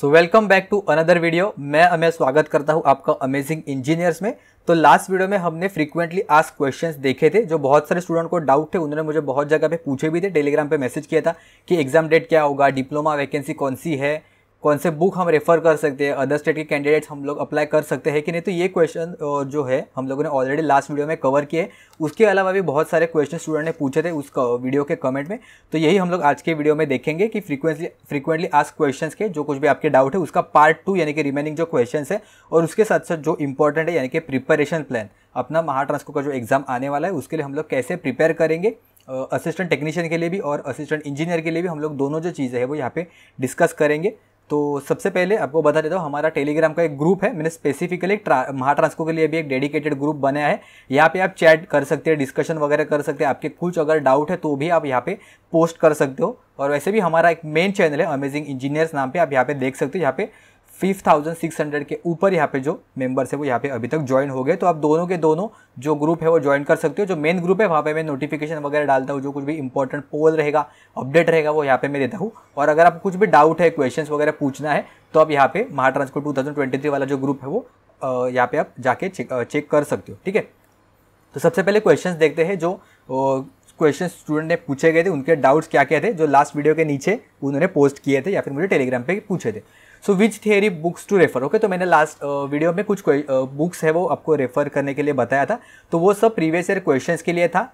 So welcome back to another video मैं हमें स्वागत करता हूँ आपका अमेजिंग इंजीनियर्स में तो लास्ट वीडियो में हमने फ्रीक्वेंटली आज क्वेश्चंस देखे थे जो बहुत सारे स्टूडेंट को डाउट थे उन्होंने मुझे बहुत जगह पे पूछे भी थे टेलीग्राम पे मैसेज किया था कि एग्जाम डेट क्या होगा डिप्लोमा वैकेंसी कौन सी है कौन से बुक हम रेफ़र कर सकते हैं अदर स्टेट के कैंडिडेट्स हम लोग अप्लाई कर सकते हैं कि नहीं तो ये क्वेश्चन जो है हम लोगों ने ऑलरेडी लास्ट वीडियो में कवर किए उसके अलावा भी बहुत सारे क्वेश्चन स्टूडेंट ने पूछे थे उस वीडियो के कमेंट में तो यही हम लोग आज के वीडियो में देखेंगे कि फ्रीक्वेंटली फ्रीक्वेंटली आज क्वेश्चन के जो कुछ भी आपके डाउट है उसका पार्ट टू यानी कि रिमेनिंग जो क्वेश्चन है और उसके साथ साथ जो इंपॉर्टेंट है यानी कि प्रिपरेशन प्लान अपना महाट्रांसको का जो एग्ज़ाम आने वाला है उसके लिए हम लोग कैसे प्रिपेयर करेंगे असिस्टेंट टेक्नीशियन के लिए भी और असिस्टेंट इंजीनियर के लिए भी हम लोग दोनों जो चीज़ें हैं वो यहाँ पे डिस्कस करेंगे तो सबसे पहले आपको बता देता हूँ हमारा टेलीग्राम का एक ग्रुप है मैंने स्पेसिफिकली एक ट्रा, महाट्रांसको के लिए भी एक डेडिकेटेड ग्रुप बनाया है यहाँ पे आप चैट कर सकते हैं डिस्कशन वगैरह कर सकते हैं आपके कुछ अगर डाउट है तो भी आप यहाँ पे पोस्ट कर सकते हो और वैसे भी हमारा एक मेन चैनल है अमेजिंग इंजीनियर्स नाम पे आप यहाँ पे देख सकते हो यहाँ पे 5600 थाउजेंड सिक्स हंड्रेड के ऊपर यहाँ पे जो मेंबर्स है वो यहाँ पे अभी तक ज्वाइन हो गए तो आप दोनों के दोनों जो ग्रुप है वो ज्वाइन कर सकते हो जो मेन ग्रुप है वहाँ पे मैं नोटिफिकेशन वगैरह डालता हूँ जो कुछ भी इंपॉर्टेंट पोल रहेगा अपडेट रहेगा वो यहाँ पे मैं देता हूँ और अगर आप कुछ भी डाउट है क्वेश्चन वगैरह पूछना है तो आप यहाँ पे Mahatransco two thousand twenty three वाला जो ग्रुप है वो यहाँ पे आप जाके चेक, चेक कर सकते हो ठीक है तो सबसे पहले क्वेश्चन देखते हैं जो क्वेश्चन स्टूडेंट ने पूछे गए थे उनके डाउट्स क्या क्या थे जो लास्ट वीडियो के नीचे उन्होंने पोस्ट किए थे या फिर मुझे टेलीग्राम पे पूछे थे so which theory books to refer okay तो मैंने लास्ट वीडियो में कुछ बुक्स है वो आपको रेफर करने के लिए बताया था तो वो सब प्रीवियस ईयर क्वेश्चन के लिए था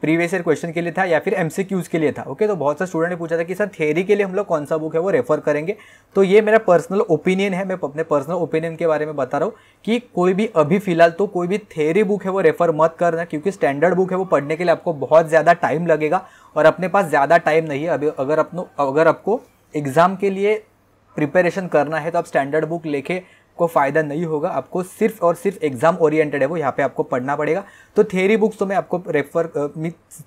प्रीवियस ईयर क्वेश्चन के लिए था या फिर एम के लिए था ओके okay? तो बहुत सा स्टूडेंट ने पूछा था कि सर थेरी के लिए हम लोग कौन सा बुक है वो रेफर करेंगे तो ये मेरा पर्सनल ओपिनियन है मैं अपने पर्सनल ओपिनियन के बारे में बता रहा हूँ कि कोई भी अभी फिलहाल तो कोई भी थेरी बुक है वो रेफर मत करना क्योंकि स्टैंडर्ड बुक है वो पढ़ने के लिए आपको बहुत ज़्यादा टाइम लगेगा और अपने पास ज़्यादा टाइम नहीं है अभी अगर अपनो अगर आपको एग्ज़ाम के लिए प्रिपरेशन करना है तो आप स्टैंडर्ड बुक लेके को फ़ायदा नहीं होगा आपको सिर्फ और सिर्फ एग्जाम ओरिएंटेड है वो यहाँ पे आपको पढ़ना पड़ेगा तो थेरी बुक्स तो मैं आपको रेफर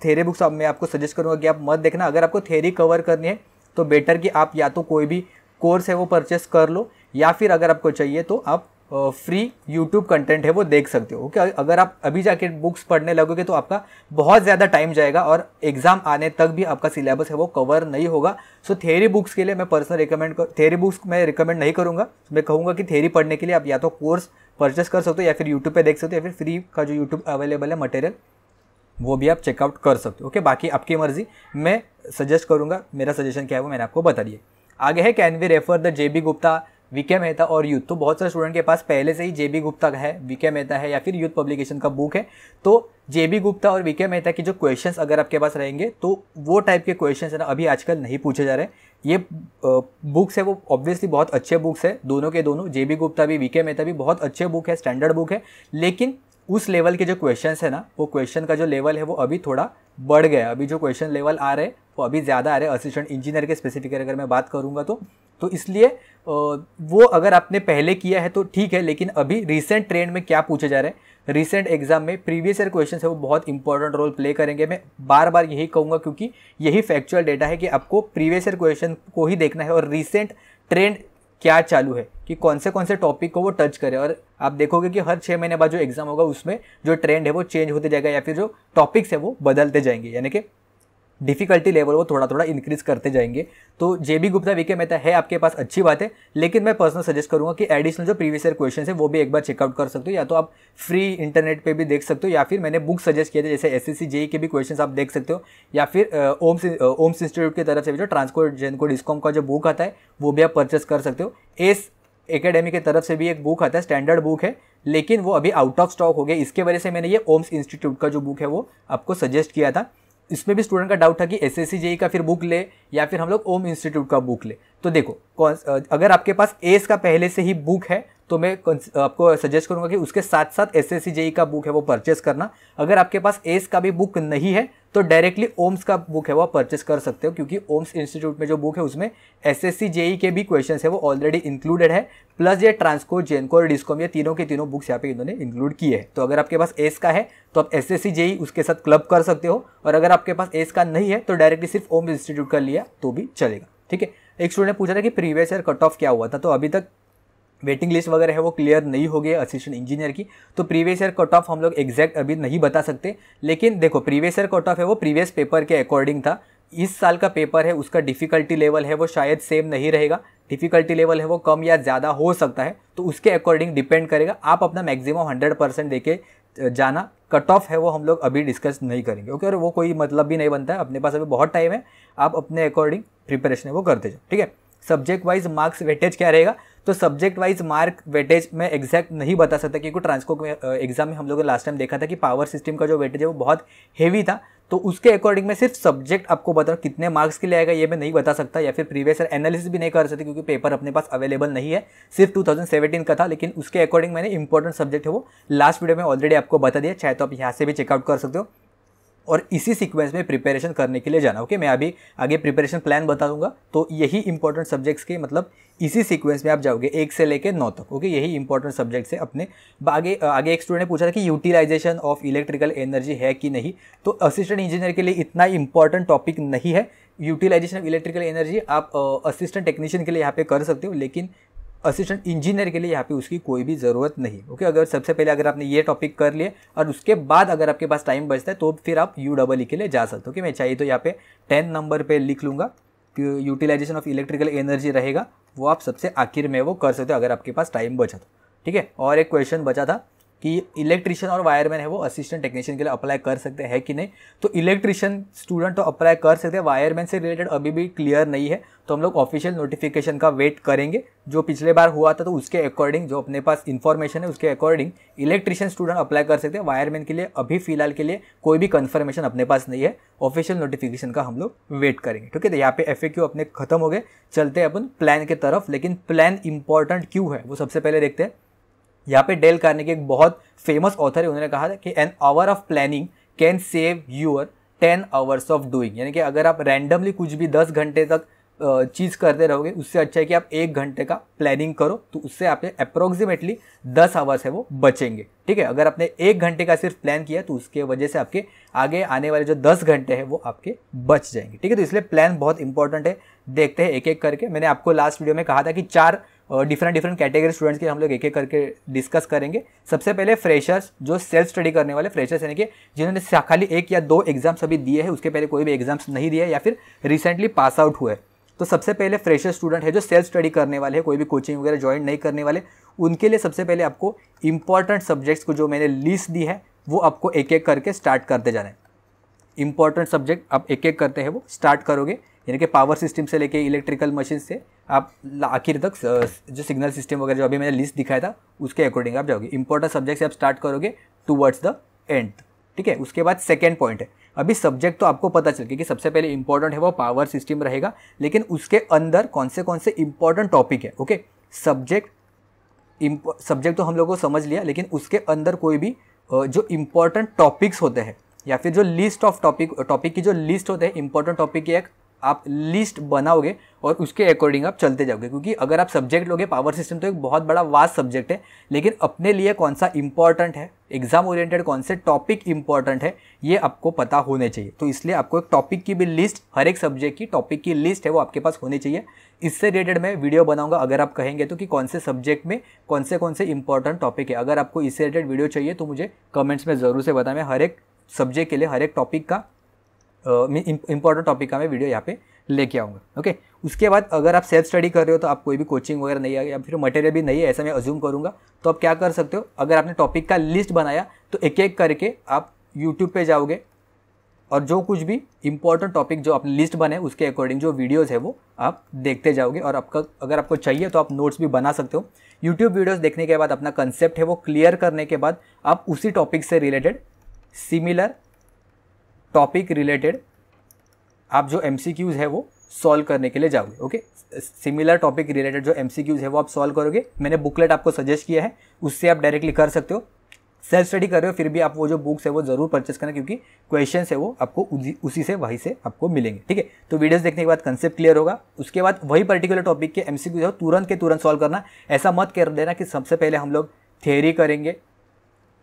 थेरी बुक्स मैं आपको सजेस्ट करूँगा कि आप मत देखना अगर आपको थेरी कवर करनी है तो बेटर कि आप या तो कोई भी कोर्स है वो परचेस कर लो या फिर अगर आपको चाहिए तो आप फ्री यूट्यूब कंटेंट है वो देख सकते हो ओके अगर आप अभी जाके बुक्स पढ़ने लगोगे तो आपका बहुत ज़्यादा टाइम जाएगा और एग्ज़ाम आने तक भी आपका सिलेबस है वो कवर नहीं होगा सो थेरी बुक्स के लिए मैं पर्सनल रिकमेंड कर थेरी बुक्स मैं रिकमेंड नहीं करूँगा मैं कहूँगा कि थेरी पढ़ने के लिए आप या तो कोर्स परचेस कर सकते हो या फिर यूट्यूब पर देख सकते हो या फिर फ्री का जो यूट्यूब अवेलेबल है मटेरियल वो भी आप चेकआउट कर सकते हो ओके बाकी आपकी मर्जी मैं सजेस्ट करूँगा मेरा सजेशन क्या है वो मैंने आपको बता दिए आगे है can we refer the J B Gupta V K Mehta और यूथ तो बहुत सारे स्टूडेंट के पास पहले से ही जेबी गुप्ता का है वीके मेहता है या फिर यूथ पब्लिकेशन का बुक है तो जे बी गुप्ता और वीके मेहता के जो क्वेश्चंस अगर आपके पास रहेंगे तो वो टाइप के क्वेश्चंस है ना अभी आजकल नहीं पूछे जा रहे ये बुक्स है वो ऑब्वियसली बहुत अच्छे बुक्स है दोनों के दोनों जे बी गुप्ता भी वीके मेहता भी बहुत अच्छे बुक है स्टैंडर्ड बुक है लेकिन उस लेवल के जो क्वेश्चन है ना वो क्वेश्चन का जो लेवल है वो अभी थोड़ा बढ़ गया अभी जो क्वेश्चन लेवल आ रहे वो अभी ज़्यादा आ रहे असिस्टेंट इंजीनियर के स्पेसिफिक अगर मैं बात करूँगा तो तो इसलिए वो अगर आपने पहले किया है तो ठीक है लेकिन अभी रिसेंट ट्रेंड में क्या पूछे जा रहे हैं रिसेंट एग्जाम में प्रीवियस ईयर क्वेश्चन है वो बहुत इंपॉर्टेंट रोल प्ले करेंगे मैं बार बार यही कहूँगा क्योंकि यही फैक्चुअल डेटा है कि आपको प्रीवियस ईयर क्वेश्चन को ही देखना है और रिसेंट ट्रेंड क्या चालू है कि कौन से कौन से टॉपिक को वो टच करे और आप देखोगे कि हर छः महीने बाद जो एग्ज़ाम होगा उसमें जो ट्रेंड है वो चेंज होते जाएगा या फिर जो टॉपिक्स है वो बदलते जाएंगे यानी कि डिफ़िकल्टी लेवल वो थोड़ा थोड़ा इंक्रीज़ करते जाएंगे तो जे बी गुप्ता वी के मेहता है आपके पास अच्छी बात है लेकिन मैं पर्सनल सजेस्ट करूँगा कि एडिशनल जो प्रीवियस ईयर क्वेश्चन है वो भी एक बार चेकआउट कर सकते हो या तो आप फ्री इंटरनेट पे भी देख सकते हो या फिर मैंने बुक सजेस्ट किया था जैसे एस एस e के भी क्वेश्चन आप देख सकते हो या फिर ओम्स ओम्स इंस्टीट्यूट की तरफ से भी जो ट्रांसपोर्ट जेन को डिस्कॉम का जो बुक आता है वो भी आप परचेस कर सकते हो एस एकेडमी की तरफ से भी एक बुक आता है स्टैंडर्ड बुक है लेकिन वो अभी आउट ऑफ स्टॉक हो गया इसके वजह से मैंने ये ओम्स इंस्टीट्यूट का जो बुक है वो आपको सजेस्ट किया था इसमें भी स्टूडेंट का डाउट था कि एस एस e का फिर बुक ले या फिर हम लोग ओम इंस्टीट्यूट का बुक ले तो देखो कौन अगर आपके पास एस का पहले से ही बुक है तो मैं आपको सजेस्ट करूँगा कि उसके साथ साथ एस एस का बुक है वो परचेस करना अगर आपके पास एस का भी बुक नहीं है तो डायरेक्टली ओम्स का बुक है वो आप परचेस कर सकते हो क्योंकि ओम्स इंस्टीट्यूट में जो बुक है उसमें एस एस e के भी क्वेश्चन है वो ऑलरेडी इंक्लूडेड है प्लस ये ट्रांसको जेनको और डिस्कॉम ये तीनों के तीनों बुक्स यहाँ पे इन्होंने इंक्लूड किए हैं तो अगर आपके पास एस का है तो आप एस एस e उसके साथ क्लब कर सकते हो और अगर आपके पास एस का नहीं है तो डायरेक्टली सिर्फ ओम्स इंस्टीट्यूट कर लिया तो भी चलेगा ठीक है एक स्टूडेंट ने पूछा था कि प्रीवियस ईयर कट ऑफ क्या हुआ था तो अभी तक वेटिंग लिस्ट वगैरह है वो क्लियर नहीं हो गई असिस्टेंट इंजीनियर की तो प्रीवियस ईयर कट ऑफ हम लोग एग्जैक्ट अभी नहीं बता सकते लेकिन देखो प्रीवियस ईयर कट ऑफ है वो प्रीवियस पेपर के अकॉर्डिंग था इस साल का पेपर है उसका डिफ़िकल्टी लेवल है वो शायद सेम नहीं रहेगा डिफ़िकल्टी लेवल है वो कम या ज़्यादा हो सकता है तो उसके अकॉर्डिंग डिपेंड करेगा आप अपना मैक्सिमम हंड्रेड परसेंट दे जाना कट ऑफ है वो हम लोग अभी डिस्कस नहीं करेंगे ओके और वो कोई मतलब भी नहीं बनता है अपने पास अभी बहुत टाइम है आप अपने अकॉर्डिंग प्रिपरेशन है वो करते जाओ ठीक है सब्जेक्ट वाइज मार्क्स वेटेज क्या रहेगा तो सब्जेक्ट वाइज मार्क वेटेज मैं एग्जैक्ट नहीं बता सकता क्योंकि ट्रांसको एग्जाम में हम लोगों ने लास्ट टाइम देखा था कि पावर सिस्टम का जो वेटेज है वो बहुत हेवी था तो उसके अकॉर्डिंग मैं सिर्फ सब्जेक्ट आपको बता रहा कितने मार्क्स के लिए आएगा ये मैं नहीं बता सकता या फिर प्रीवियस एनालिसिस भी नहीं कर सकते क्योंकि पेपर अपने पास अवेलेबल नहीं है सिर्फ 2017 का था लेकिन उसके अकॉर्डिंग मैंने इंपॉर्टेंट सब्जेक्ट है वो लास्ट वीडियो में ऑलरेडी आपको बता दिया चाहे तो आप यहाँ से भी चेकआउट कर सकते हो और इसी सीक्वेंस में प्रिपरेशन करने के लिए जाना ओके मैं अभी आगे प्रिपरेशन प्लान बता दूंगा तो यही इंपॉर्टेंट सब्जेक्ट्स के मतलब इसी सीक्वेंस में आप जाओगे एक से लेकर नौ तक ओके यही इंपॉर्टेंट सब्जेक्ट्स है अपने आगे आगे एक स्टूडेंट ने पूछा था कि यूटिलाइजेशन ऑफ इलेक्ट्रिकल एनर्जी है कि नहीं तो असिस्टेंट इंजीनियर के लिए इतना इंपॉर्टेंट टॉपिक नहीं है यूटिलाइजेशन ऑफ इलेक्ट्रिकल एनर्जी आप असिस्टेंट टेक्नीशियन के लिए यहाँ पे कर सकते हो लेकिन असिस्टेंट इंजीनियर के लिए यहाँ पे उसकी कोई भी ज़रूरत नहीं ओके अगर सबसे पहले अगर आपने ये टॉपिक कर लिए और उसके बाद अगर आपके पास टाइम बचता है तो फिर आप यू डबल ई के लिए जा सकते हो कि मैं चाहिए तो यहाँ पे टेन नंबर पे लिख लूँगा यूटिलाइजेशन ऑफ इलेक्ट्रिकल एनर्जी रहेगा वो आप सबसे आखिर में वो कर सकते हो अगर आपके पास टाइम बचा तो ठीक है और एक क्वेश्चन बचा था कि इलेक्ट्रिशियन और वायरमैन है वो असिस्टेंट टेक्नीशियन के लिए अप्लाई कर सकते हैं कि नहीं तो इलेक्ट्रिशियन स्टूडेंट तो अप्लाई कर सकते हैं वायरमैन से रिलेटेड अभी भी क्लियर नहीं है तो हम लोग ऑफिशियल नोटिफिकेशन का वेट करेंगे जो पिछले बार हुआ था तो उसके अकॉर्डिंग जो अपने पास इन्फॉर्मेशन है उसके अकॉर्डिंग इलेक्ट्रिशियन स्टूडेंट अप्लाई कर सकते हैं वायरमैन के लिए अभी फिलहाल के लिए कोई भी कन्फर्मेशन अपने पास नहीं है ऑफिशियल नोटिफिकेशन का हम लोग वेट करेंगे ठीक है तो यहाँ पे एफ अपने खत्म हो गए चलते हैं अपन प्लान के तरफ लेकिन प्लान इंपॉर्टेंट क्यों है वो सबसे पहले देखते हैं यहाँ पे डेल करने के एक बहुत फेमस ऑथर है उन्होंने कहा था कि an hour of planning can save your ten hours of doing यानी कि अगर आप रैंडमली कुछ भी दस घंटे तक चीज़ करते रहोगे उससे अच्छा है कि आप एक घंटे का प्लानिंग करो तो उससे आपके अप्रोक्सीमेटली दस आवर्स है वो बचेंगे ठीक है अगर आपने एक घंटे का सिर्फ प्लान किया तो उसके वजह से आपके आगे आने वाले जो दस घंटे हैं वो आपके बच जाएंगे ठीक है तो इसलिए प्लान बहुत इंपॉर्टेंट है देखते हैं एक एक करके मैंने आपको लास्ट वीडियो में कहा था कि चार डिफरेंट डिफरेंट कैटेगरी स्टूडेंट्स के हम लोग एक एक करके डिस्कस करेंगे सबसे पहले फ्रेशर्स जो सेल्फ स्टडी करने वाले फ्रेशर्स यानी कि जिन्होंने खाली एक या दो एग्जाम्स अभी दिए हैं उसके पहले कोई भी एग्जाम्स नहीं दिए या फिर रिसेंटली पास आउट हुए तो सबसे पहले फ्रेशर स्टूडेंट है जो सेल्फ स्टडी करने वाले हैं कोई भी कोचिंग वगैरह ज्वाइन नहीं करने वाले उनके लिए सबसे पहले आपको इंपॉर्टेंट सब्जेक्ट्स को जो मैंने लिस्ट दी है वो आपको एक एक करके स्टार्ट करते जाना है इंपॉर्टेंट सब्जेक्ट आप एक एक करते हैं वो स्टार्ट करोगे यानी कि पावर सिस्टम से लेके इलेक्ट्रिकल मशीन से आप आखिर तक जो सिग्नल सिस्टम वगैरह जो अभी मैंने लिस्ट दिखाया था उसके अकॉर्डिंग आप जाओगे इंपॉर्टेंट सब्जेक्ट से आप स्टार्ट करोगे टूवर्ड्स द एंड ठीक है उसके बाद सेकेंड पॉइंट है अभी सब्जेक्ट तो आपको पता चल गया कि सबसे पहले इंपॉर्टेंट है वो पावर सिस्टम रहेगा लेकिन उसके अंदर कौन से कौन से इंपॉर्टेंट टॉपिक है ओके सब्जेक्ट सब्जेक्ट तो हम लोगों को समझ लिया लेकिन उसके अंदर कोई भी जो इम्पोर्टेंट टॉपिक्स होते हैं या फिर जो लिस्ट ऑफ टॉपिक टॉपिक की जो लिस्ट होते हैं इंपॉर्टेंट टॉपिक की एक आप लिस्ट बनाओगे और उसके अकॉर्डिंग आप चलते जाओगे क्योंकि अगर आप सब्जेक्ट लोगे पावर सिस्टम तो एक बहुत बड़ा वास्ट सब्जेक्ट है लेकिन अपने लिए कौन सा इंपॉर्टेंट है एग्जाम ओरिएंटेड कौन से टॉपिक इंपॉर्टेंट है ये आपको पता होने चाहिए तो इसलिए आपको एक टॉपिक की भी लिस्ट हर एक सब्जेक्ट की टॉपिक की लिस्ट है वो आपके पास होनी चाहिए इससे रिलेटेड मैं वीडियो बनाऊंगा अगर आप कहेंगे तो कि कौन से सब्जेक्ट में कौन से कौन से इंपॉर्टेंट टॉपिक है अगर आपको इससे रिलेटेड वीडियो चाहिए तो मुझे कमेंट्स में ज़रूर से बताएं हर एक सब्जेक्ट के लिए हर एक टॉपिक का इंपॉर्टेंट टॉपिक का मैं वीडियो यहाँ पे लेके आऊँगा ओके उसके बाद अगर आप सेल्फ स्टडी कर रहे हो तो आप कोई भी कोचिंग वगैरह नहीं है या फिर मटेरियल भी नहीं है ऐसा मैं अज्यूम करूँगा तो आप क्या कर सकते हो अगर आपने टॉपिक का लिस्ट बनाया तो एक एक करके आप यूट्यूब पर जाओगे और जो कुछ भी इंपॉर्टेंट टॉपिक जो आपने लिस्ट बनाए उसके अकॉर्डिंग जो वीडियोज़ है वो आप देखते जाओगे और आपका अगर आपको चाहिए तो आप नोट्स भी बना सकते हो यूट्यूब वीडियोज़ देखने के बाद अपना कंसेप्ट है वो क्लियर करने के बाद आप उसी टॉपिक से रिलेटेड सिमिलर टॉपिक रिलेटेड आप जो एम है वो सॉल्व करने के लिए जाओगे ओके सिमिलर टॉपिक रिलेटेड जो एम है वो आप सॉल्व करोगे मैंने बुकलेट आपको सजेस्ट किया है उससे आप डायरेक्टली कर सकते हो सेल्फ स्टडी कर रहे हो फिर भी आप वो जो बुक्स है वो जरूर परचेस करना क्योंकि क्वेश्चन है वो आपको उसी से वहीं से आपको मिलेंगे ठीक है तो वीडियोस देखने के बाद कंसेप्ट क्लियर होगा उसके बाद वही पर्टिकुलर टॉपिक के एमसीक्यू है तुरंत के तुरंत सॉल्व करना ऐसा मत कर देना कि सबसे पहले हम लोग थेरी करेंगे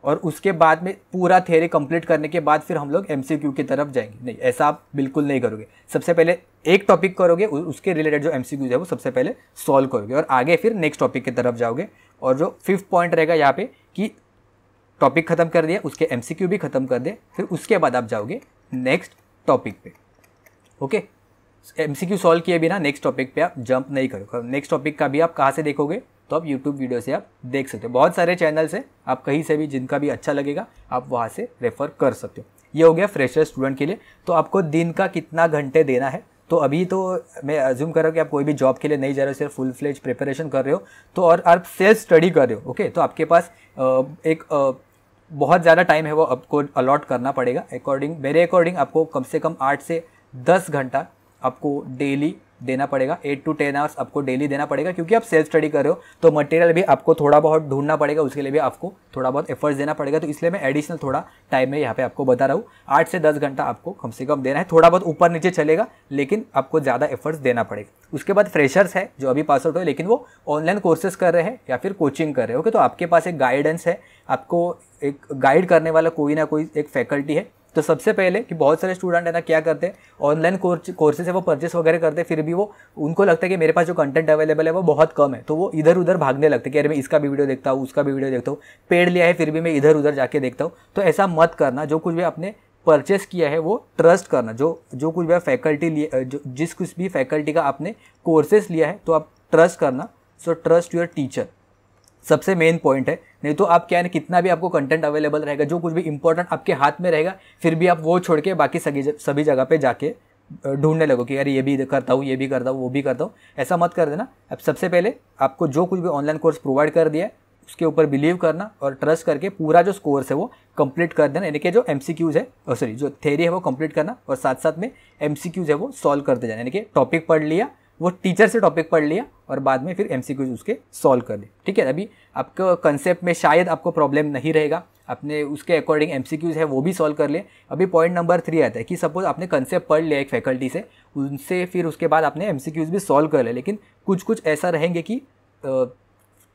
और उसके बाद में पूरा थेरी कंप्लीट करने के बाद फिर हम लोग एम की तरफ जाएंगे नहीं ऐसा आप बिल्कुल नहीं करोगे सबसे पहले एक टॉपिक करोगे उसके रिलेटेड जो एम है वो सबसे पहले सॉल्व करोगे और आगे फिर नेक्स्ट टॉपिक की तरफ जाओगे और जो फिफ्थ पॉइंट रहेगा यहाँ पे कि टॉपिक ख़त्म कर दिया उसके एम भी ख़त्म कर दे फिर उसके बाद आप जाओगे नेक्स्ट टॉपिक पे okay M C Q solve किए बिना नेक्स्ट टॉपिक पे आप जंप नहीं करोगे नेक्स्ट टॉपिक का भी आप कहाँ से देखोगे तो आप यूट्यूब वीडियो से आप देख सकते हो बहुत सारे चैनल्स हैं आप कहीं से भी जिनका भी अच्छा लगेगा आप वहाँ से रेफ़र कर सकते हो ये हो गया फ्रेशर स्टूडेंट के लिए तो आपको दिन का कितना घंटे देना है तो अभी तो मैं अज्यूम कर रहा हूँ कि आप कोई भी जॉब के लिए नहीं जा रहे हो सिर्फ फुल फ्लेज प्रिपरेशन कर रहे हो तो और आप सेल्फ स्टडी कर रहे हो ओके तो आपके पास एक बहुत ज़्यादा टाइम है वो आपको अलॉट करना पड़ेगा अकॉर्डिंग मेरे अकॉर्डिंग आपको कम से कम आठ से दस घंटा आपको डेली देना पड़ेगा एट टू टेन आवर्स आपको डेली देना पड़ेगा क्योंकि आप सेल्फ स्टडी कर रहे हो तो मटेरियल भी आपको थोड़ा बहुत ढूंढना पड़ेगा उसके लिए भी आपको थोड़ा बहुत एफर्ट्स देना पड़ेगा तो इसलिए मैं एडिशनल थोड़ा टाइम में यहाँ पे आपको बता रहा हूँ आठ से दस घंटा आपको कम से कम देना है थोड़ा बहुत ऊपर नीचे चलेगा लेकिन आपको ज़्यादा एफर्ट्स देना पड़ेगा उसके बाद फ्रेशर्स है जो अभी पास आउट हुए लेकिन वो ऑनलाइन कोर्सेस कर रहे हैं या फिर कोचिंग कर रहे हो ओके तो आपके पास एक गाइडेंस है आपको एक गाइड करने वाला कोई ना कोई एक फैकल्टी है तो सबसे पहले कि बहुत सारे स्टूडेंट है ना क्या करते हैं ऑनलाइन कोर्सेज है वो परचेस वगैरह करते हैं फिर भी वो उनको लगता है कि मेरे पास जो कंटेंट अवेलेबल है वो बहुत कम है तो वो इधर उधर भागने लगते हैं कि अरे मैं इसका भी वीडियो देखता हूँ उसका भी वीडियो देखता हूँ पेड़ लिया है फिर भी मैं इधर उधर जाके देखता हूँ तो ऐसा मत करना जो कुछ भी आपने परचेस किया है वो ट्रस्ट करना जो जो कुछ भी फैकल्टी लिए जो जिस कुछ भी फैकल्टी का आपने कोर्सेस लिया है तो आप ट्रस्ट करना सो ट्रस्ट योर टीचर सबसे मेन पॉइंट है नहीं तो आप क्या है कितना भी आपको कंटेंट अवेलेबल रहेगा जो कुछ भी इंपॉर्टेंट आपके हाथ में रहेगा फिर भी आप वो छोड़ के बाकी सभी सभी जगह पर जाके ढूंढने लगो कि यार ये भी करता हूँ ये भी करता हूँ वो भी करता हूँ ऐसा मत कर देना अब सबसे पहले आपको जो कुछ भी ऑनलाइन कोर्स प्रोवाइड कर दिया उसके ऊपर बिलीव करना और ट्रस्ट करके पूरा जो कोर्स है वो कंप्लीट कर देना यानी कि जो एम है सॉरी जो थेरी है वो कंप्लीट करना और साथ साथ में एम है वो सॉल्व करते जाना यानी कि टॉपिक पढ़ लिया वो टीचर से टॉपिक पढ़ लिया और बाद में फिर एम उसके सॉल्व कर लिया ठीक है अभी आपको कंसेप्ट में शायद आपको प्रॉब्लम नहीं रहेगा अपने उसके अकॉर्डिंग एम है वो भी सॉल्व कर लिए अभी पॉइंट नंबर थ्री आता है कि सपोज आपने कंसेप्ट पढ़ लिया एक फैकल्टी से उनसे फिर उसके बाद आपने एम भी सॉल्व कर लिया लेकिन कुछ कुछ ऐसा रहेंगे कि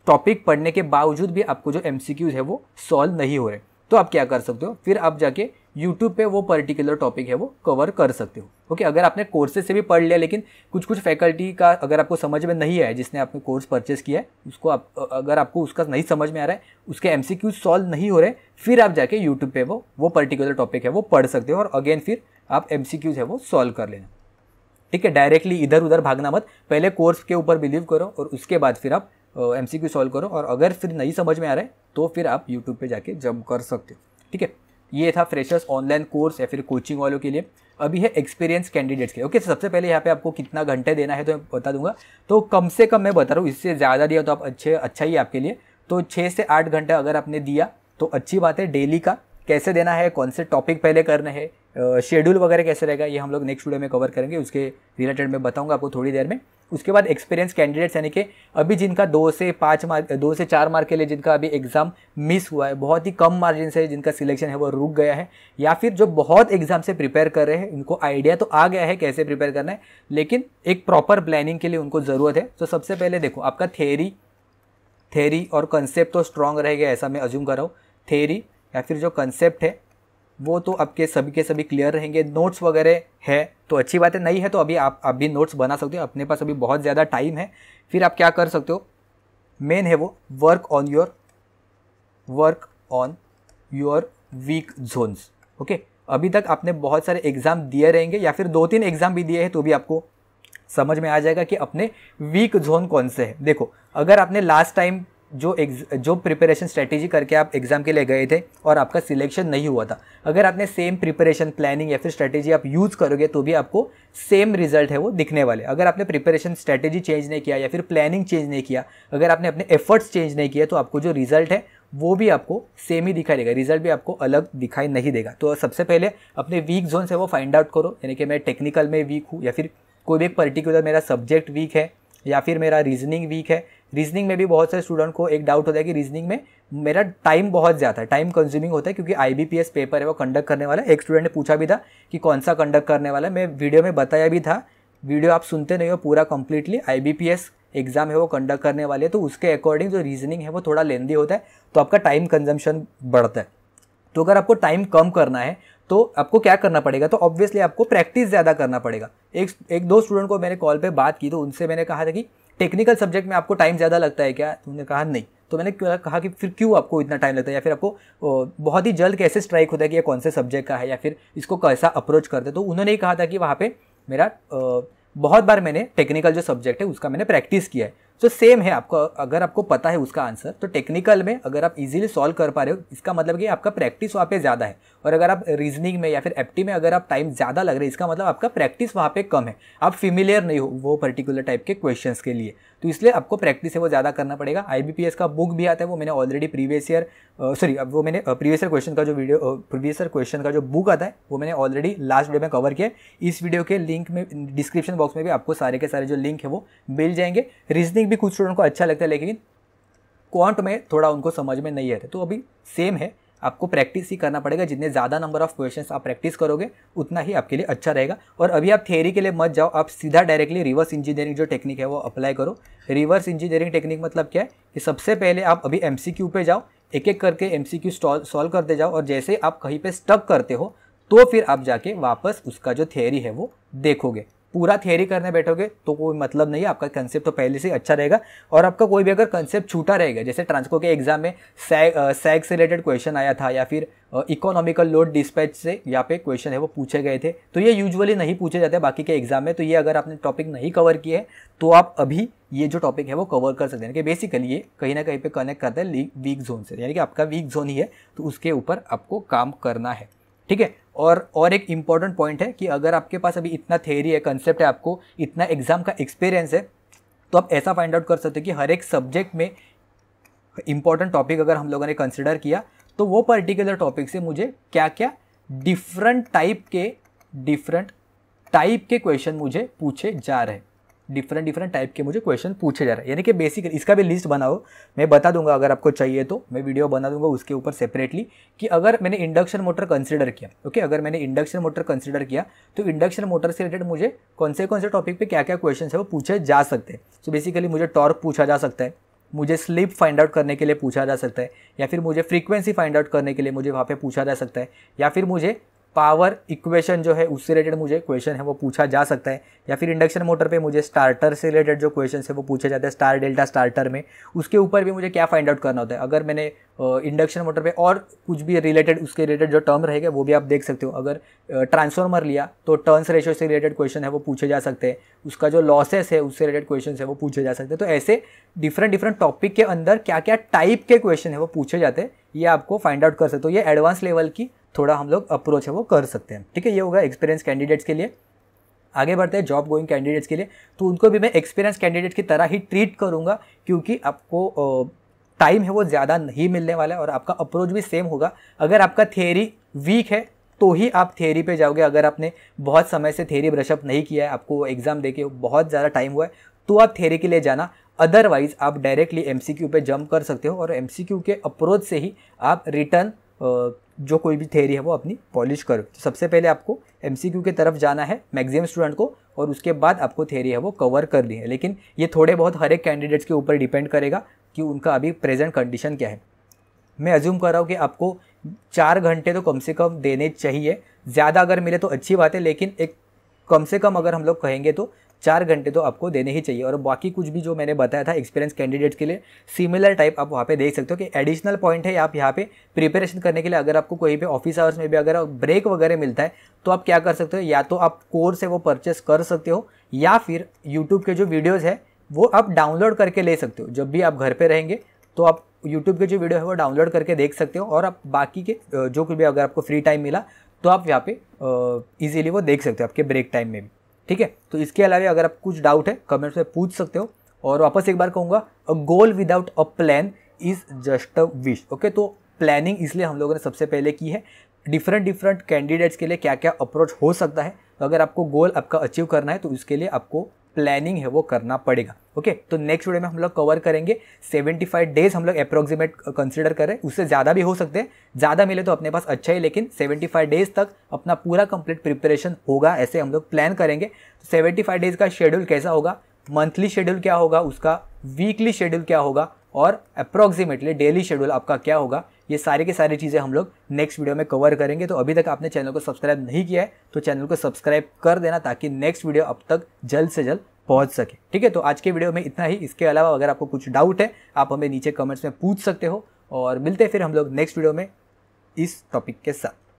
टॉपिक पढ़ने के बावजूद भी आपको जो एम है वो सॉल्व नहीं हो रहे तो आप क्या कर सकते हो फिर आप जाके यूट्यूब पे वो पर्टिकुलर टॉपिक है वो कवर कर सकते हो ओके okay, अगर आपने कोर्सेज से भी पढ़ लिया लेकिन कुछ कुछ फैकल्टी का अगर आपको समझ में नहीं आया जिसने आपने कोर्स परचेस किया है उसको आप अगर आपको उसका नहीं समझ में आ रहा है उसके एम सी क्यूज सॉल्व नहीं हो रहे फिर आप जाके यूट्यूब पे वो वो पर्टिकुलर टॉपिक है वो पढ़ सकते हो और अगेन फिर आप एम सी क्यूज है वो सॉल्व कर लेना ठीक है डायरेक्टली इधर उधर भागना मत पहले कोर्स के ऊपर बिलीव करो और उसके बाद फिर आप एम सी क्यू सॉल्व करो और अगर फिर नहीं समझ में आ रहा है तो फिर आप यूट्यूब पर जाके जब कर सकते हो ठीक है ये था फ्रेशर्स ऑनलाइन कोर्स या फिर कोचिंग वालों के लिए अभी है एक्सपीरियंस कैंडिडेट्स के ओके okay, सबसे पहले यहाँ पे आपको कितना घंटे देना है तो मैं बता दूंगा तो कम से कम मैं बता रहा हूँ इससे ज़्यादा दिया तो आप अच्छे अच्छा ही आपके लिए तो छः से आठ घंटे अगर आपने दिया तो अच्छी बात है डेली का कैसे देना है कौन से टॉपिक पहले करने हैं शेड्यूल वगैरह कैसे रहेगा ये हम लोग नेक्स्ट वीडियो में कवर करेंगे उसके रिलेटेड मैं बताऊंगा आपको थोड़ी देर में उसके बाद एक्सपीरियंस कैंडिडेट्स यानी कि अभी जिनका दो से पाँच मार्क दो से चार मार्क के लिए जिनका अभी एग्ज़ाम मिस हुआ है बहुत ही कम मार्जिन से जिनका सिलेक्शन है वो रुक गया है या फिर जो बहुत एग्ज़ाम से प्रिपेयर कर रहे हैं उनको आइडिया तो आ गया है कैसे प्रिपेयर करना है लेकिन एक प्रॉपर प्लानिंग के लिए उनको ज़रूरत है तो सबसे पहले देखो आपका थेरी थेरी और कंसेप्ट तो स्ट्रांग रहेगा ऐसा मैं अज्यूम कर रहा हूँ थेरी या फिर जो कंसेप्ट है वो तो आपके सभी के सभी क्लियर रहेंगे नोट्स वगैरह है तो अच्छी बात है नहीं है तो अभी आप अभी नोट्स बना सकते हो अपने पास अभी बहुत ज़्यादा टाइम है फिर आप क्या कर सकते हो मेन है वो work on your work on your weak zones okay अभी तक आपने बहुत सारे एग्ज़ाम दिए रहेंगे या फिर दो तीन एग्ज़ाम भी दिए हैं तो भी आपको समझ में आ जाएगा कि अपने वीक जोन कौन से हैं देखो अगर आपने लास्ट टाइम जो जो प्रिपरेशन स्ट्रेटेजी करके आप एग्ज़ाम के लिए गए थे और आपका सिलेक्शन नहीं हुआ था अगर आपने सेम प्रिपरेशन प्लानिंग या फिर स्ट्रेटेजी आप यूज़ करोगे तो भी आपको सेम रिजल्ट है वो दिखने वाले अगर आपने प्रिपरेशन स्ट्रेटेजी चेंज नहीं किया या फिर प्लानिंग चेंज नहीं किया अगर आपने अपने एफर्ट्स चेंज नहीं किया तो आपको जो रिजल्ट है वो भी आपको सेम ही दिखाई देगा रिजल्ट भी आपको अलग दिखाई नहीं देगा तो सबसे पहले अपने वीक जोन से वो फाइंड आउट करो यानी कि मैं टेक्निकल में वीक हूँ या फिर कोई भी एक पर्टिकुलर मेरा सब्जेक्ट वीक है या फिर मेरा रीजनिंग वीक है रीजनिंग में भी बहुत सारे स्टूडेंट को एक डाउट होता है कि रीजनिंग में मेरा टाइम बहुत ज़्यादा है टाइम कंज्यूमिंग होता है क्योंकि आई पेपर है वो कंडक्ट करने वाला है एक स्टूडेंट ने पूछा भी था कि कौन सा कंडक्ट करने वाला है मैं वीडियो में बताया भी था वीडियो आप सुनते नहीं हो पूरा कंप्लीटली आई एग्ज़ाम है वो कंडक्ट करने वाले तो उसके अकॉर्डिंग जो रीजनिंग है वो थोड़ा लेंदी होता है तो आपका टाइम कंजम्पशन बढ़ता है तो अगर आपको टाइम कम करना है तो आपको क्या करना पड़ेगा तो ऑब्वियसली आपको प्रैक्टिस ज़्यादा करना पड़ेगा एक एक दो स्टूडेंट को मैंने कॉल पे बात की तो उनसे मैंने कहा था कि टेक्निकल सब्जेक्ट में आपको टाइम ज़्यादा लगता है क्या तुमने कहा नहीं तो मैंने कहा कि फिर क्यों आपको इतना टाइम लगता है या फिर आपको बहुत ही जल्द कैसे स्ट्राइक होता है कि ये कौन से सब्जेक्ट का है या फिर इसको कैसा अप्रोच करते हैं तो उन्होंने ही कहा था कि वहाँ पर मेरा बहुत बार मैंने टेक्निकल जो सब्जेक्ट है उसका मैंने प्रैक्टिस किया है तो सेम है आपको अगर आपको पता है उसका आंसर तो टेक्निकल में अगर आप इजीली सॉल्व कर पा रहे हो इसका मतलब कि आपका प्रैक्टिस वहाँ पे ज़्यादा है और अगर आप रीजनिंग में या फिर एप्टी में अगर आप टाइम ज़्यादा लग रहा है इसका मतलब आपका प्रैक्टिस वहाँ पे कम है आप फेमिलियर नहीं हो वो पर्टिकुलर टाइप के क्वेश्चंस के लिए तो इसलिए आपको प्रैक्टिस है वो ज़्यादा करना पड़ेगा आई का बुक भी आता है वो मैंने ऑलरेडी प्रीवियस ईयर सॉरी अब वो मैंने प्रीवियस ईयर क्वेश्चन का जो वीडियो प्रीवियस ईयर क्वेश्चन का जो बुक आता है वो मैंने ऑलरेडी लास्ट वीडियो में कवर किया इस वीडियो के लिंक में डिस्क्रिप्शन बॉक्स में भी आपको सारे के सारे जो लिंक है वो मिल जाएंगे रीजनिंग भी कुछ स्टूडेंट को अच्छा लगता है लेकिन क्वांट में थोड़ा उनको समझ में नहीं आता तो अभी सेम है आपको प्रैक्टिस ही करना पड़ेगा जितने ज़्यादा नंबर ऑफ क्वेश्चन आप प्रैक्टिस करोगे उतना ही आपके लिए अच्छा रहेगा और अभी आप थियरी के लिए मत जाओ आप सीधा डायरेक्टली रिवर्स इंजीनियरिंग जो टेक्निक है वो अप्लाई करो रिवर्स इंजीनियरिंग टेक्निक मतलब क्या है कि सबसे पहले आप अभी एम सी पर जाओ एक एक करके एम सी सॉल्व करते जाओ और जैसे आप कहीं पर स्टक करते हो तो फिर आप जाके वापस उसका जो थेरी है वो देखोगे पूरा थियरी करने बैठोगे तो कोई मतलब नहीं है आपका कंसेप्ट तो पहले से अच्छा रहेगा और आपका कोई भी अगर कंसेप्ट छूटा रहेगा जैसे ट्रांसको के एग्जाम में सैग से रिलेटेड क्वेश्चन आया था या फिर इकोनॉमिकल लोड डिस्पैच से यहाँ पे क्वेश्चन है वो पूछे गए थे तो ये यूजुअली नहीं पूछे जाते बाकी के एग्जाम में तो ये अगर आपने टॉपिक नहीं कवर किए है तो आप अभी ये जो टॉपिक है वो कवर कर सकते हैं कि बेसिकली ये कहीं ना कहीं पे कनेक्ट करता है वीक जोन से यानी कि आपका वीक जोन ही है तो उसके ऊपर आपको काम करना है ठीक है और और एक इम्पॉर्टेंट पॉइंट है कि अगर आपके पास अभी इतना थेरी है कंसेप्ट है आपको इतना एग्ज़ाम का एक्सपीरियंस है तो आप ऐसा फाइंड आउट कर सकते हो कि हर एक सब्जेक्ट में इम्पॉर्टेंट टॉपिक अगर हम लोगों ने कंसिडर किया तो वो पर्टिकुलर टॉपिक से मुझे क्या क्या डिफरेंट टाइप के डिफरेंट टाइप के क्वेश्चन मुझे पूछे जा रहे हैं डिफरेंट डिफरेंट टाइप के मुझे क्वेश्चन पूछे जा रहे हैं यानी कि बेसिक इसका भी लिस्ट बनाओ मैं बता दूंगा अगर आपको चाहिए तो मैं वीडियो बना दूंगा उसके ऊपर सेपरेटली कि अगर मैंने इंडक्शन मोटर कंसिडर किया ओके okay? अगर मैंने इंडक्शन मोटर कंसिडर किया तो इंडक्शन मोटर से रिलेटेड मुझे कौन से कौन से टॉपिक पर क्या क्या क्वेश्चन है वो पूछे जा सकते हैं सो बेसिकली मुझे टॉर्क पूछा जा सकता है मुझे स्लिप फाइंड आउट करने के लिए पूछा जा सकता है या फिर मुझे फ्रीक्वेंसी फाइंड आउट करने के लिए मुझे वहाँ पे पूछा जा सकता है या फिर मुझे पावर इक्वेशन जो है उससे रिलेटेड मुझे क्वेश्चन है वो पूछा जा सकता है या फिर इंडक्शन मोटर पे मुझे स्टार्टर से रिलेटेड जो क्वेश्चन है वो पूछे जाते हैं स्टार डेल्टा स्टार्टर में उसके ऊपर भी मुझे क्या फाइंड आउट करना होता है अगर मैंने इंडक्शन मोटर पे और कुछ भी रिलेटेड उसके रिलेटेड जो टर्म रहेगा वो भी आप देख सकते हो अगर ट्रांसफॉर्मर लिया तो टर्न्स रेशियो से रिलेटेड क्वेश्चन है वो पूछे जा सकते हैं उसका जो लॉसेस है उससे रिलेटेड क्वेश्चन है वो पूछे जा सकते हैं तो ऐसे डिफरेंट डिफरेंट टॉपिक के अंदर क्या क्या टाइप के क्वेश्चन है वो पूछे जाते हैं ये आपको फाइंड आउट कर सकते हो ये एडवांस लेवल की थोड़ा हम लोग अप्रोच है वो कर सकते हैं ठीक है ये होगा एक्सपीरियंस कैंडिडेट्स के लिए आगे बढ़ते हैं जॉब गोइंग कैंडिडेट्स के लिए तो उनको भी मैं एक्सपीरियंस कैंडिडेट की तरह ही ट्रीट करूँगा क्योंकि आपको टाइम है वो ज़्यादा नहीं मिलने वाला है और आपका अप्रोच भी सेम होगा अगर आपका थेरी वीक है तो ही आप थेरी पे जाओगे अगर आपने बहुत समय से थेरी ब्रशअप नहीं किया है आपको एग्ज़ाम देके बहुत ज़्यादा टाइम हुआ है तो आप थेरी के लिए जाना अदरवाइज़ आप डायरेक्टली एम पे जंप कर सकते हो और एम के अप्रोच से ही आप रिटर्न जो कोई भी थेरी है वो अपनी पॉलिश करो तो सबसे पहले आपको एम के तरफ जाना है मैक्सिमम स्टूडेंट को और उसके बाद आपको थेरी है वो कवर कर ली है लेकिन ये थोड़े बहुत हर एक कैंडिडेट्स के ऊपर डिपेंड करेगा कि उनका अभी प्रेजेंट कंडीशन क्या है मैं अज्यूम कर रहा हूँ कि आपको चार घंटे तो कम से कम देने चाहिए ज़्यादा अगर मिले तो अच्छी बात है लेकिन एक कम से कम अगर हम लोग कहेंगे तो चार घंटे तो आपको देने ही चाहिए और बाकी कुछ भी जो मैंने बताया था एक्सपीरियंस कैंडिडेट्स के लिए सिमिलर टाइप आप वहाँ पे देख सकते हो कि एडिशनल पॉइंट है आप यहाँ पे प्रिपरेशन करने के लिए अगर आपको कोई भी ऑफिस आवर्स में भी अगर ब्रेक वगैरह मिलता है तो आप क्या कर सकते हो या तो आप कोर्स है वो परचेस कर सकते हो या फिर यूट्यूब के जो वीडियोज़ है वो आप डाउनलोड करके ले सकते हो जब भी आप घर पर रहेंगे तो आप यूट्यूब के जो वीडियो है वो डाउनलोड करके देख सकते हो और आप बाकी के जो कुछ भी अगर आपको फ्री टाइम मिला तो आप यहाँ पे ईजिली वो देख सकते हो आपके ब्रेक टाइम में भी ठीक है तो इसके अलावा अगर आप कुछ डाउट है कमेंट्स में पूछ सकते हो और वापस एक बार कहूँगा a goal without a plan is just a wish okay तो प्लानिंग इसलिए हम लोगों ने सबसे पहले की है डिफरेंट डिफरेंट कैंडिडेट्स के लिए क्या क्या अप्रोच हो सकता है तो अगर आपको गोल आपका अचीव करना है तो उसके लिए आपको प्लानिंग है वो करना पड़ेगा ओके तो नेक्स्ट वीडियो में हम लोग कवर करेंगे 75 डेज हम लोग अप्रोक्सीमेट कंसिडर करें उससे ज़्यादा भी हो सकते हैं ज़्यादा मिले तो अपने पास अच्छा ही लेकिन 75 डेज तक अपना पूरा कंप्लीट प्रिपरेशन होगा ऐसे हम लोग प्लान करेंगे तो सेवेंटी डेज का शेड्यूल कैसा होगा मंथली शेड्यूल क्या होगा उसका वीकली शेड्यूल क्या होगा और अप्रॉक्सीमेटली डेली शेड्यूल आपका क्या होगा ये सारी की सारी चीज़ें हम लोग नेक्स्ट वीडियो में कवर करेंगे तो अभी तक आपने चैनल को सब्सक्राइब नहीं किया है तो चैनल को सब्सक्राइब कर देना ताकि नेक्स्ट वीडियो अब तक जल्द से जल्द पहुंच सके ठीक है तो आज के वीडियो में इतना ही इसके अलावा अगर आपको कुछ डाउट है आप हमें नीचे कमेंट्स में पूछ सकते हो और मिलते हैं फिर हम लोग नेक्स्ट वीडियो में इस टॉपिक के साथ